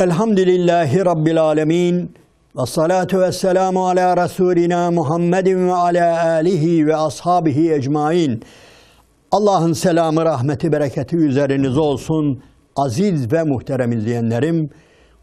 Elhamdülillahi Rabbil Alemin ve salatu ve selamu ala Resulina Muhammedin ve ala alihi ve ashabihi ecmain. Allah'ın selamı, rahmeti, bereketi üzeriniz olsun aziz ve muhterem izleyenlerim.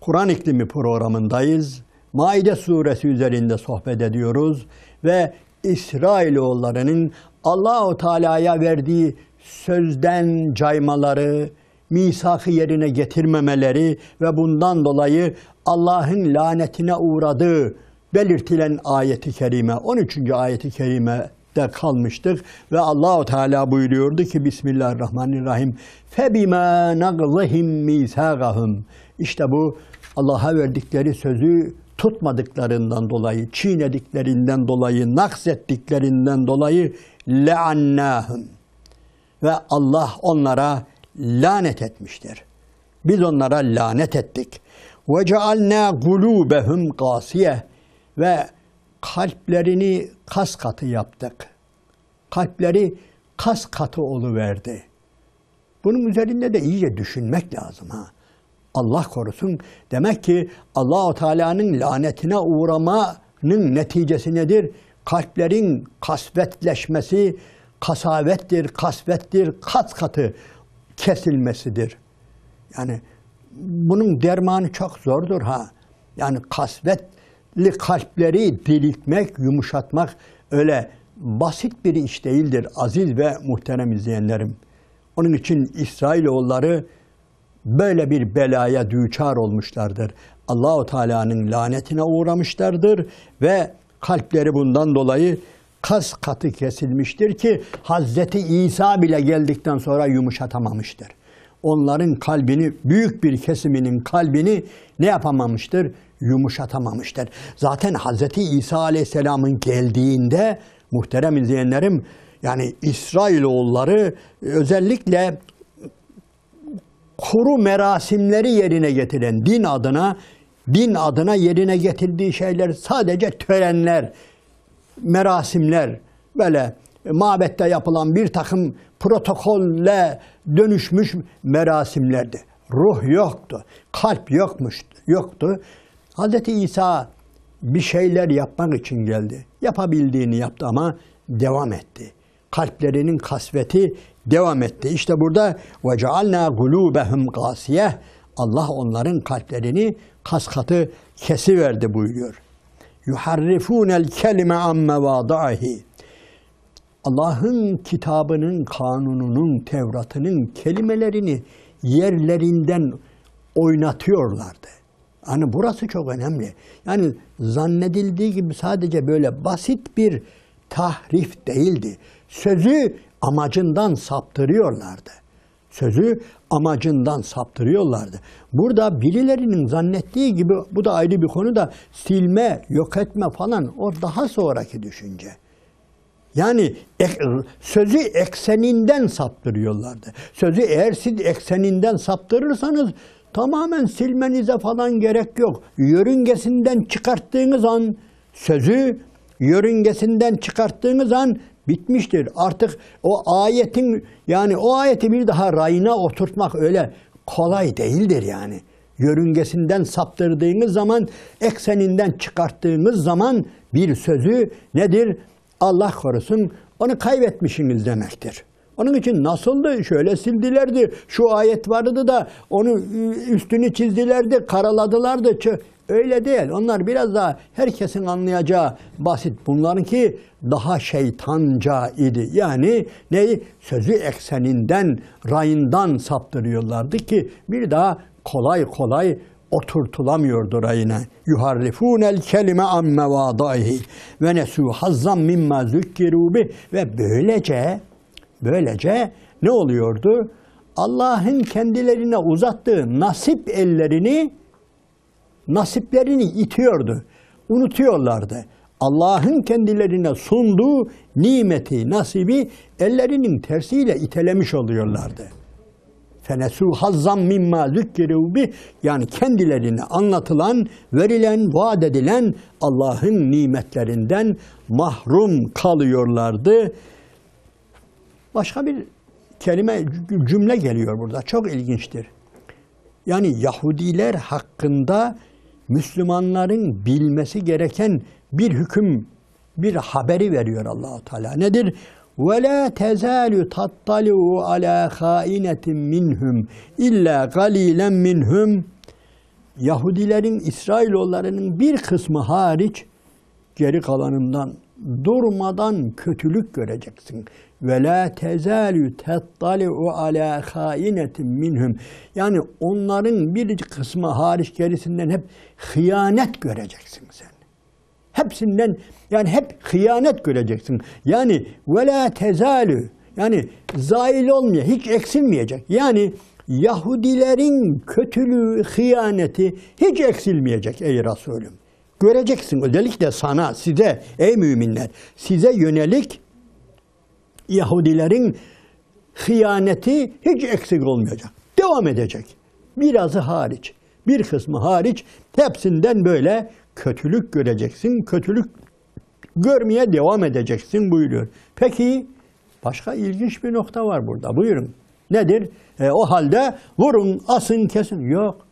Kur'an iklimi programındayız. Maide suresi üzerinde sohbet ediyoruz ve İsrailoğullarının Allahu Teala'ya verdiği sözden caymaları, misakı yerine getirmemeleri ve bundan dolayı Allah'ın lanetine uğradığı belirtilen ayeti kerime 13. ayeti kerime de kalmıştık ve Allahu Teala buyuruyordu ki Bismillahirrahmanirrahim. Febima naglihim misagahum. İşte bu Allah'a verdikleri sözü tutmadıklarından dolayı, çiğnediklerinden dolayı, naksettiklerinden dolayı leannahum. Ve Allah onlara lanet etmiştir. Biz onlara lanet ettik. Ve cealna gulubehum kasiye ve kalplerini kas katı yaptık. Kalpleri kas katı oluverdi. Bunun üzerinde de iyice düşünmek lazım ha. Allah korusun. Demek ki Allahu Teala'nın lanetine uğramanın neticesi nedir? Kalplerin kasvetleşmesi, kasavettir, kasvettir, kat katı kesilmesidir. Yani bunun dermanı çok zordur ha. Yani kasvetli kalpleri diriltmek, yumuşatmak öyle basit bir iş değildir aziz ve muhterem izleyenlerim. Onun için İsrailoğulları böyle bir belaya düçar olmuşlardır. Allahu Teala'nın lanetine uğramışlardır ve kalpleri bundan dolayı kas katı kesilmiştir ki Hazreti İsa bile geldikten sonra yumuşatamamıştır. Onların kalbini, büyük bir kesiminin kalbini ne yapamamıştır? Yumuşatamamıştır. Zaten Hazreti İsa Aleyhisselam'ın geldiğinde muhterem izleyenlerim yani İsrailoğulları özellikle kuru merasimleri yerine getiren din adına din adına yerine getirdiği şeyler sadece törenler, merasimler böyle mabette yapılan bir takım protokolle dönüşmüş merasimlerdi. Ruh yoktu, kalp yokmuş, yoktu. Hz. İsa bir şeyler yapmak için geldi. Yapabildiğini yaptı ama devam etti. Kalplerinin kasveti devam etti. İşte burada ve cealna gulubehum gasiye Allah onların kalplerini kaskatı kesi verdi buyuruyor yuharrifunel kelime amme vadahi. Allah'ın kitabının, kanununun, Tevrat'ının kelimelerini yerlerinden oynatıyorlardı. Yani burası çok önemli. Yani zannedildiği gibi sadece böyle basit bir tahrif değildi. Sözü amacından saptırıyorlardı sözü amacından saptırıyorlardı. Burada birilerinin zannettiği gibi bu da ayrı bir konu da silme, yok etme falan o daha sonraki düşünce. Yani sözü ekseninden saptırıyorlardı. Sözü eğer siz ekseninden saptırırsanız tamamen silmenize falan gerek yok. Yörüngesinden çıkarttığınız an sözü yörüngesinden çıkarttığınız an Bitmiştir. Artık o ayetin yani o ayeti bir daha rayına oturtmak öyle kolay değildir yani. Yörüngesinden saptırdığınız zaman, ekseninden çıkarttığınız zaman bir sözü nedir? Allah korusun onu kaybetmişsiniz demektir. Onun için nasıldı? Şöyle sildilerdi. Şu ayet vardı da onu üstünü çizdilerdi, karaladılardı. Öyle değil. Onlar biraz daha herkesin anlayacağı basit. bunların ki daha şeytanca idi. Yani neyi? Sözü ekseninden, rayından saptırıyorlardı ki bir daha kolay kolay oturtulamıyordu rayına. Yuharrifunel kelime an mevadaihi ve nesu hazzan mimma zükkiru ve böylece böylece ne oluyordu? Allah'ın kendilerine uzattığı nasip ellerini nasiplerini itiyordu. Unutuyorlardı. Allah'ın kendilerine sunduğu nimeti, nasibi ellerinin tersiyle itelemiş oluyorlardı. Fenesu hazzam mimma zükkiru bih yani kendilerine anlatılan, verilen, vaat edilen Allah'ın nimetlerinden mahrum kalıyorlardı. Başka bir kelime cümle geliyor burada. Çok ilginçtir. Yani Yahudiler hakkında Müslümanların bilmesi gereken bir hüküm, bir haberi veriyor Allahu Teala. Nedir? Ve la tezalu tattalu ala hainetin minhum illa galilen minhum Yahudilerin, İsrailoğullarının bir kısmı hariç geri kalanından durmadan kötülük göreceksin ve la tezalu tettali'u ala hainetin minhum. Yani onların bir kısmı hariç gerisinden hep hıyanet göreceksin sen. Hepsinden yani hep hıyanet göreceksin. Yani ve la tezalu yani zail olmuyor, hiç eksilmeyecek. Yani Yahudilerin kötülüğü, hıyaneti hiç eksilmeyecek ey Resulüm. Göreceksin özellikle sana, size ey müminler, size yönelik Yahudilerin hıyaneti hiç eksik olmayacak. Devam edecek. Birazı hariç, bir kısmı hariç hepsinden böyle kötülük göreceksin, kötülük görmeye devam edeceksin buyuruyor. Peki başka ilginç bir nokta var burada. Buyurun. Nedir? E, o halde vurun, asın, kesin. Yok.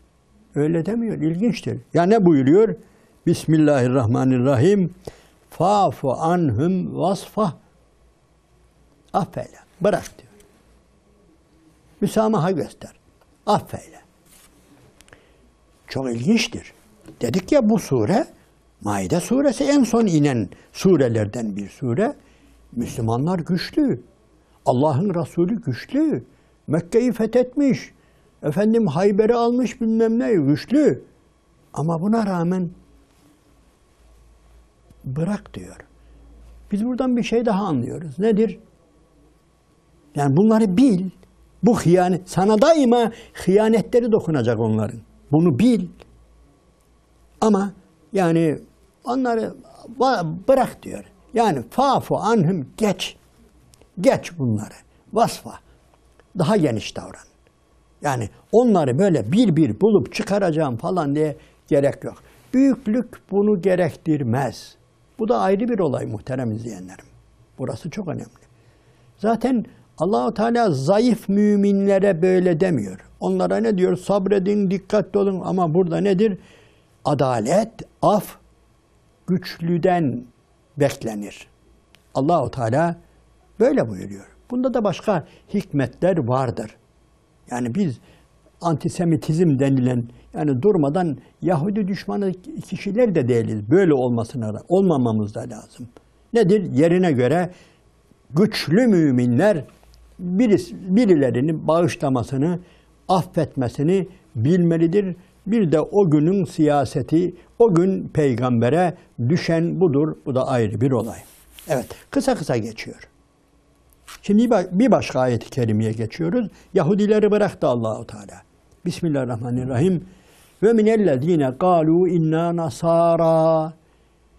Öyle demiyor. İlginçtir. Ya ne buyuruyor? Bismillahirrahmanirrahim. Fafu anhum vasfah Affeyle. Bırak diyor. Müsamaha göster. Affeyle. Çok ilginçtir. Dedik ya bu sure Maide suresi en son inen surelerden bir sure. Müslümanlar güçlü. Allah'ın Resulü güçlü. Mekke'yi fethetmiş. Efendim Hayber'i almış bilmem ne güçlü. Ama buna rağmen bırak diyor. Biz buradan bir şey daha anlıyoruz. Nedir? Yani bunları bil. Bu hıyanet, sana daima hıyanetleri dokunacak onların. Bunu bil. Ama yani onları bırak diyor. Yani fafu anhum geç. Geç bunları. Vasfa. Daha geniş davran. Yani onları böyle bir bir bulup çıkaracağım falan diye gerek yok. Büyüklük bunu gerektirmez. Bu da ayrı bir olay muhterem izleyenlerim. Burası çok önemli. Zaten Allahu Teala zayıf müminlere böyle demiyor. Onlara ne diyor? Sabredin, dikkatli olun ama burada nedir? Adalet, af güçlüden beklenir. Allahu Teala böyle buyuruyor. Bunda da başka hikmetler vardır. Yani biz antisemitizm denilen yani durmadan Yahudi düşmanı kişiler de değiliz. Böyle olmasına olmamamız da lazım. Nedir? Yerine göre güçlü müminler birisi, birilerinin bağışlamasını, affetmesini bilmelidir. Bir de o günün siyaseti, o gün peygambere düşen budur. Bu da ayrı bir olay. Evet, kısa kısa geçiyor. Şimdi bir başka ayet-i kerimeye geçiyoruz. Yahudileri bıraktı Allahu Teala. Bismillahirrahmanirrahim. Ve minellezine kalu inna nasara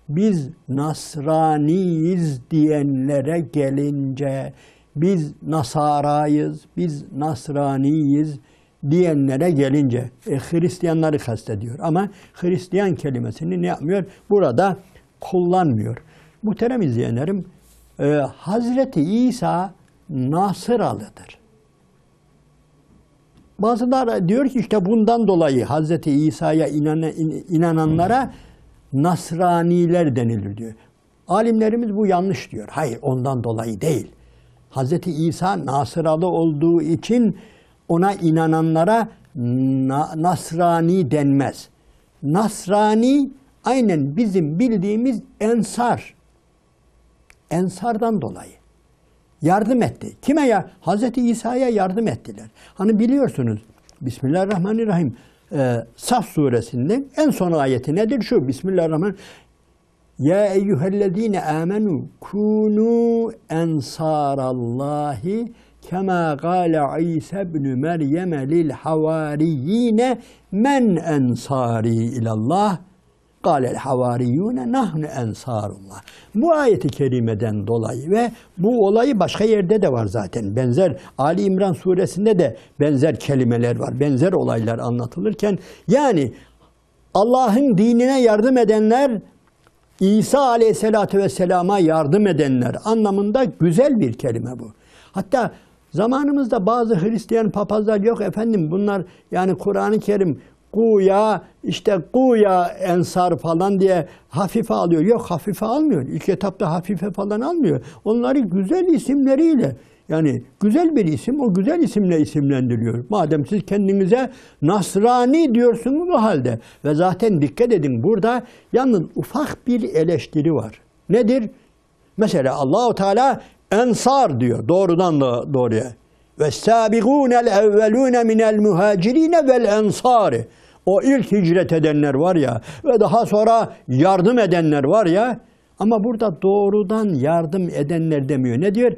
biz nasraniyiz diyenlere gelince biz Nasara'yız, biz Nasraniyiz diyenlere gelince e, Hristiyanları kastediyor. Ama Hristiyan kelimesini ne yapmıyor? Burada kullanmıyor. Muhterem izleyenlerim, e, Hazreti İsa Nasıralıdır. Bazılar diyor ki işte bundan dolayı Hazreti İsa'ya inan, inananlara Nasraniler denilir diyor. Alimlerimiz bu yanlış diyor. Hayır ondan dolayı değil. Hz. İsa Nasıralı olduğu için ona inananlara na, Nasrani denmez. Nasrani aynen bizim bildiğimiz Ensar. Ensardan dolayı. Yardım etti. Kime ya? Hz. İsa'ya yardım ettiler. Hani biliyorsunuz Bismillahirrahmanirrahim. Ee, Saf suresinde en son ayeti nedir? Şu Bismillahirrahmanirrahim. Ya eyyühellezine amenu kunu ensarallahi kema gale İsa ibn Meryem lil havariyine men ensari ilallah galel havariyune nahnu ensarullah. Bu ayeti kerimeden dolayı ve bu olayı başka yerde de var zaten. Benzer Ali İmran suresinde de benzer kelimeler var. Benzer olaylar anlatılırken yani Allah'ın dinine yardım edenler İsa aleyhissalatü vesselama yardım edenler anlamında güzel bir kelime bu. Hatta zamanımızda bazı Hristiyan papazlar yok efendim bunlar yani Kur'an-ı Kerim kuya işte kuya ensar falan diye hafife alıyor. Yok hafife almıyor. İlk etapta hafife falan almıyor. Onları güzel isimleriyle yani güzel bir isim, o güzel isimle isimlendiriyor. Madem siz kendinize Nasrani diyorsunuz o halde. Ve zaten dikkat edin burada yalnız ufak bir eleştiri var. Nedir? Mesela Allahu Teala ensar diyor doğrudan da doğruya. Ve sabiqun sabiqunel evvelun minel muhacirin vel ensar. O ilk hicret edenler var ya ve daha sonra yardım edenler var ya ama burada doğrudan yardım edenler demiyor. Ne diyor?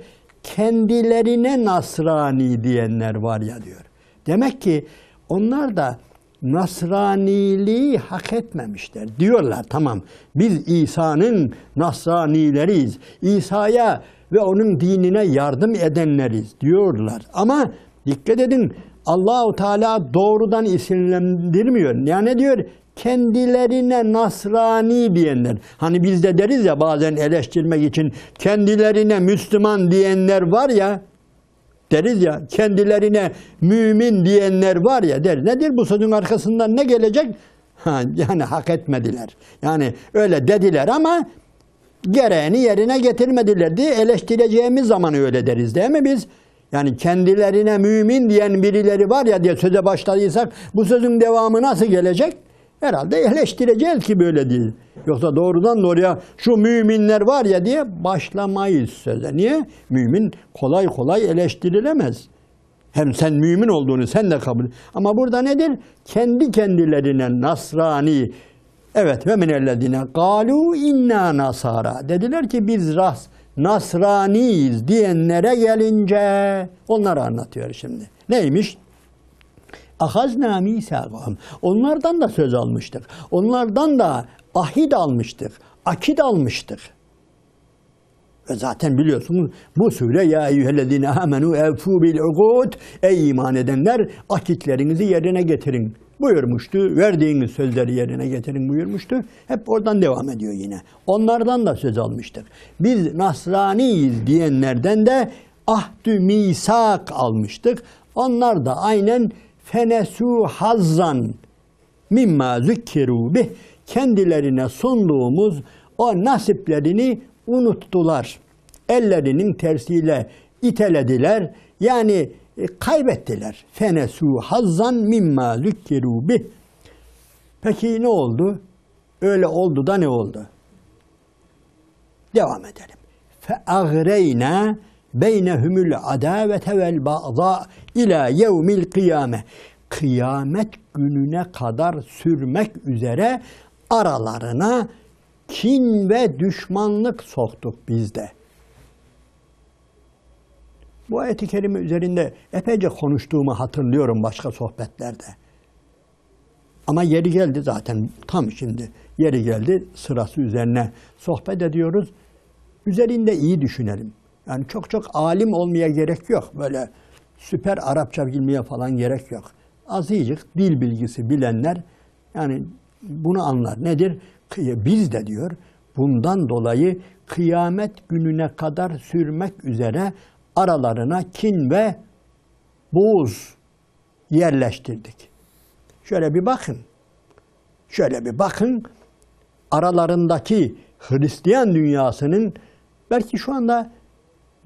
kendilerine Nasrani diyenler var ya diyor. Demek ki onlar da Nasraniliği hak etmemişler. Diyorlar tamam biz İsa'nın Nasranileriyiz. İsa'ya ve onun dinine yardım edenleriz diyorlar. Ama dikkat edin Allahu Teala doğrudan isimlendirmiyor. Yani diyor kendilerine Nasrani diyenler. Hani biz de deriz ya bazen eleştirmek için kendilerine Müslüman diyenler var ya deriz ya kendilerine mümin diyenler var ya der. Nedir bu sözün arkasından ne gelecek? Ha, yani hak etmediler. Yani öyle dediler ama gereğini yerine getirmediler diye eleştireceğimiz zaman öyle deriz değil mi biz? Yani kendilerine mümin diyen birileri var ya diye söze başladıysak bu sözün devamı nasıl gelecek? Herhalde ehleştireceğiz ki böyle değil. Yoksa doğrudan doğruya şu müminler var ya diye başlamayız söze. Niye? Mümin kolay kolay eleştirilemez. Hem sen mümin olduğunu sen de kabul. Ama burada nedir? Kendi kendilerine nasrani, evet ve minellezine galu inna nasara. Dediler ki biz ras, nasraniyiz diyenlere gelince onları anlatıyor şimdi. Neymiş? Ahazna misakahum. Onlardan da söz almıştık. Onlardan da ahit almıştık. Akit almıştık. Ve zaten biliyorsunuz bu sure ya eyyühellezine amenu evfu bil ugud ey iman edenler akitlerinizi yerine getirin buyurmuştu. Verdiğiniz sözleri yerine getirin buyurmuştu. Hep oradan devam ediyor yine. Onlardan da söz almıştık. Biz Nasraniyiz diyenlerden de ahdü misak almıştık. Onlar da aynen fenesu hazzan mimma zükkiru bih kendilerine sunduğumuz o nasiplerini unuttular. Ellerinin tersiyle itelediler. Yani e, kaybettiler. Fenesu hazzan mimma zükkiru bih. Peki ne oldu? Öyle oldu da ne oldu? Devam edelim. Fe agreyna beynehumul adavete vel ba'da ila yevmil kıyame. Kıyamet gününe kadar sürmek üzere aralarına kin ve düşmanlık soktuk bizde. Bu ayet-i kerime üzerinde epeyce konuştuğumu hatırlıyorum başka sohbetlerde. Ama yeri geldi zaten tam şimdi. Yeri geldi sırası üzerine sohbet ediyoruz. Üzerinde iyi düşünelim. Yani çok çok alim olmaya gerek yok. Böyle süper Arapça bilmeye falan gerek yok. Azıcık dil bilgisi bilenler yani bunu anlar. Nedir? Biz de diyor bundan dolayı kıyamet gününe kadar sürmek üzere aralarına kin ve buz yerleştirdik. Şöyle bir bakın. Şöyle bir bakın aralarındaki Hristiyan dünyasının belki şu anda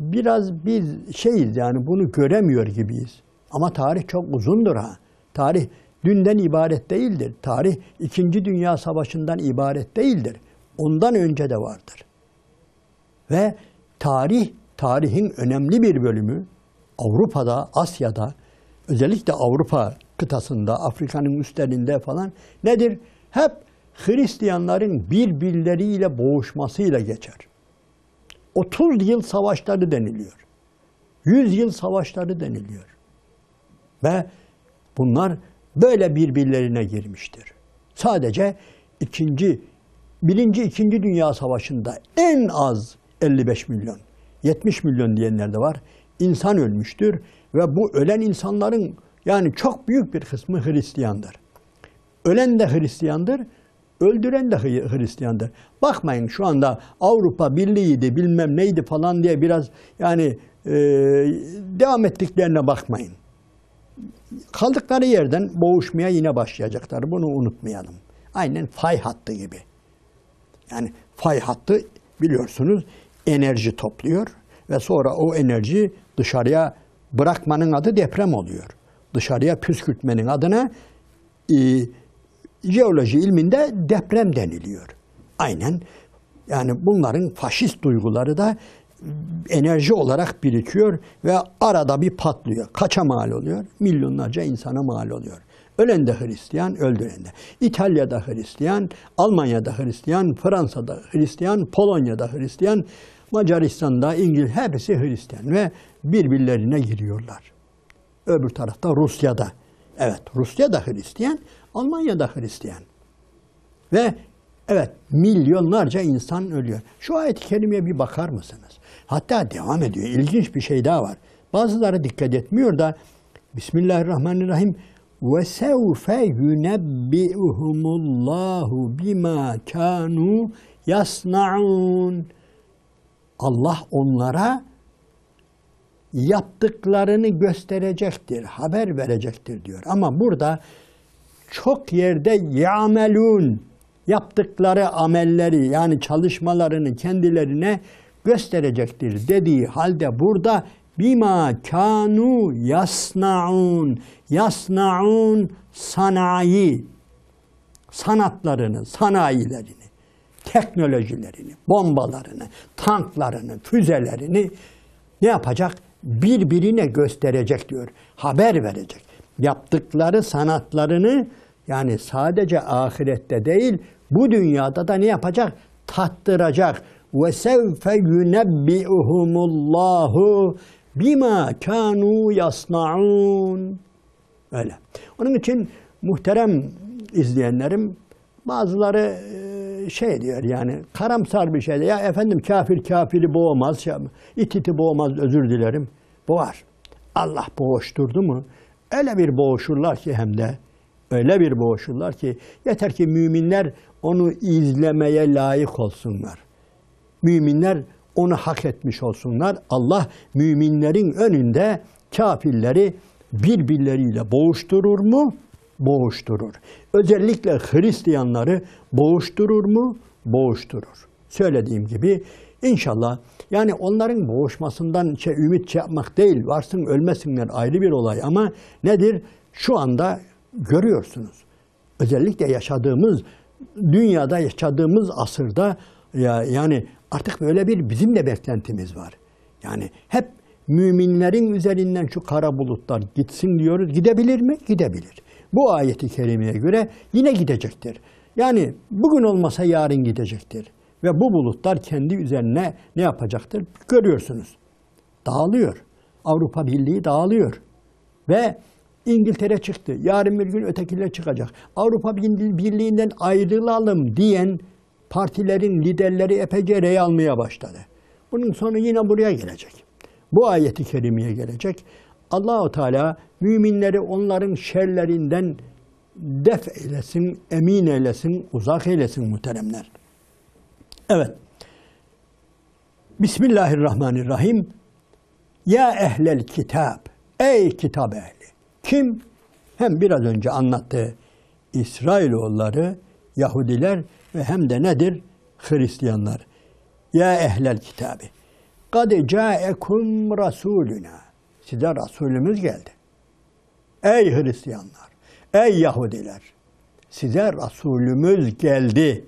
biraz biz şeyiz yani bunu göremiyor gibiyiz. Ama tarih çok uzundur ha. Tarih dünden ibaret değildir. Tarih İkinci Dünya Savaşı'ndan ibaret değildir. Ondan önce de vardır. Ve tarih, tarihin önemli bir bölümü Avrupa'da, Asya'da, özellikle Avrupa kıtasında, Afrika'nın üstlerinde falan nedir? Hep Hristiyanların birbirleriyle boğuşmasıyla geçer. 30 yıl savaşları deniliyor. 100 yıl savaşları deniliyor. Ve bunlar böyle birbirlerine girmiştir. Sadece ikinci, birinci, ikinci Dünya Savaşı'nda en az 55 milyon, 70 milyon diyenler de var. İnsan ölmüştür ve bu ölen insanların yani çok büyük bir kısmı Hristiyandır. Ölen de Hristiyandır Öldüren de Hristiyandır. Bakmayın şu anda Avrupa Birliği'ydi bilmem neydi falan diye biraz yani e, devam ettiklerine bakmayın. Kaldıkları yerden boğuşmaya yine başlayacaklar. Bunu unutmayalım. Aynen fay hattı gibi. Yani fay hattı biliyorsunuz enerji topluyor ve sonra o enerji dışarıya bırakmanın adı deprem oluyor. Dışarıya püskürtmenin adına e, jeoloji ilminde deprem deniliyor. Aynen yani bunların faşist duyguları da enerji olarak birikiyor ve arada bir patlıyor. Kaça mal oluyor? Milyonlarca insana mal oluyor. Ölen de Hristiyan, öldüren de. İtalya'da Hristiyan, Almanya'da Hristiyan, Fransa'da Hristiyan, Polonya'da Hristiyan, Macaristan'da, İngiliz hepsi Hristiyan ve birbirlerine giriyorlar. Öbür tarafta Rusya'da Evet, Rusya da Hristiyan, Almanya da Hristiyan. Ve evet, milyonlarca insan ölüyor. Şu ayet-i kerimeye bir bakar mısınız? Hatta devam ediyor. İlginç bir şey daha var. Bazıları dikkat etmiyor da Bismillahirrahmanirrahim ve sevfe yunebbi'uhumullahu bima kanu yasnaun. Allah onlara yaptıklarını gösterecektir, haber verecektir diyor. Ama burada çok yerde yamelun yaptıkları amelleri yani çalışmalarını kendilerine gösterecektir dediği halde burada bima kanu yasnaun yasnaun sanayi sanatlarını sanayilerini teknolojilerini bombalarını tanklarını füzelerini ne yapacak birbirine gösterecek diyor. Haber verecek. Yaptıkları sanatlarını yani sadece ahirette değil bu dünyada da ne yapacak? Tattıracak. Ve sevfe yunebbi'uhumullahu bima kanu yasnaun. Öyle. Onun için muhterem izleyenlerim bazıları e, şey diyor yani karamsar bir şeydi Ya efendim kafir kafiri boğmaz, şey it iti boğmaz özür dilerim. Boğar. Allah boğuşturdu mu? Öyle bir boğuşurlar ki hem de öyle bir boğuşurlar ki yeter ki müminler onu izlemeye layık olsunlar. Müminler onu hak etmiş olsunlar. Allah müminlerin önünde kafirleri birbirleriyle boğuşturur mu? boğuşturur. Özellikle Hristiyanları boğuşturur mu? Boğuşturur. Söylediğim gibi inşallah yani onların boğuşmasından şey, ümit şey yapmak değil, varsın ölmesinler ayrı bir olay ama nedir? Şu anda görüyorsunuz. Özellikle yaşadığımız, dünyada yaşadığımız asırda ya, yani artık böyle bir bizim de beklentimiz var. Yani hep müminlerin üzerinden şu kara bulutlar gitsin diyoruz. Gidebilir mi? Gidebilir bu ayeti kerimeye göre yine gidecektir. Yani bugün olmasa yarın gidecektir. Ve bu bulutlar kendi üzerine ne yapacaktır? Görüyorsunuz. Dağılıyor. Avrupa Birliği dağılıyor. Ve İngiltere çıktı. Yarın bir gün ötekiler çıkacak. Avrupa Birliği'nden ayrılalım diyen partilerin liderleri epeyce rey almaya başladı. Bunun sonu yine buraya gelecek. Bu ayeti kerimeye gelecek. Allahu Teala müminleri onların şerlerinden def eylesin, emin eylesin, uzak eylesin muhteremler. Evet. Bismillahirrahmanirrahim. Ya ehlel kitap. Ey kitap ehli. Kim? Hem biraz önce anlattığı İsrailoğulları, Yahudiler ve hem de nedir? Hristiyanlar. Ya ehlel kitabı. Kad caekum rasuluna size Rasulümüz geldi. Ey Hristiyanlar, ey Yahudiler, size Rasulümüz geldi.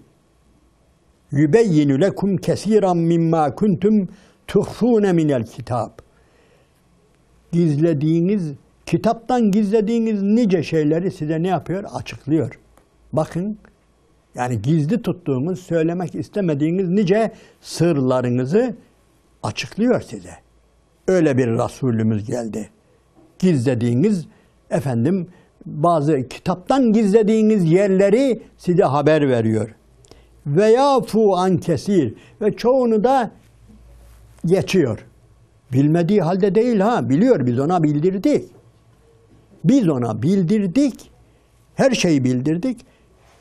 Yübeyyinü lekum kesiran mimma kuntum tuhfune minel kitab. Gizlediğiniz, kitaptan gizlediğiniz nice şeyleri size ne yapıyor? Açıklıyor. Bakın, yani gizli tuttuğunuz, söylemek istemediğiniz nice sırlarınızı açıklıyor size. Öyle bir Resulümüz geldi. Gizlediğiniz efendim bazı kitaptan gizlediğiniz yerleri size haber veriyor. Veya fu an kesir ve çoğunu da geçiyor. Bilmediği halde değil ha, biliyor biz ona bildirdik. Biz ona bildirdik. Her şeyi bildirdik.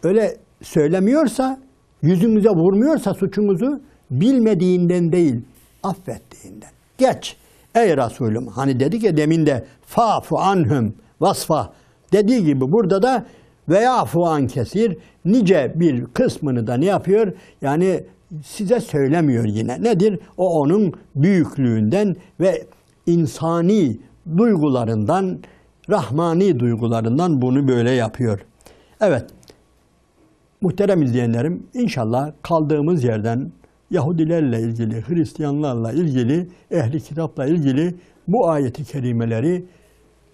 Öyle söylemiyorsa, yüzümüze vurmuyorsa suçumuzu bilmediğinden değil, affettiğinden. Geç. Ey Resulüm hani dedik ya demin de fa'fu anhum vasfa dediği gibi burada da veya an kesir nice bir kısmını da ne yapıyor? Yani size söylemiyor yine. Nedir? O onun büyüklüğünden ve insani duygularından, rahmani duygularından bunu böyle yapıyor. Evet, muhterem izleyenlerim inşallah kaldığımız yerden Yahudilerle ilgili, Hristiyanlarla ilgili, ehli kitapla ilgili bu ayeti kerimeleri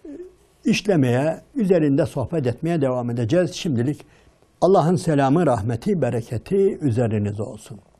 e, işlemeye, üzerinde sohbet etmeye devam edeceğiz. Şimdilik Allah'ın selamı, rahmeti, bereketi üzeriniz olsun.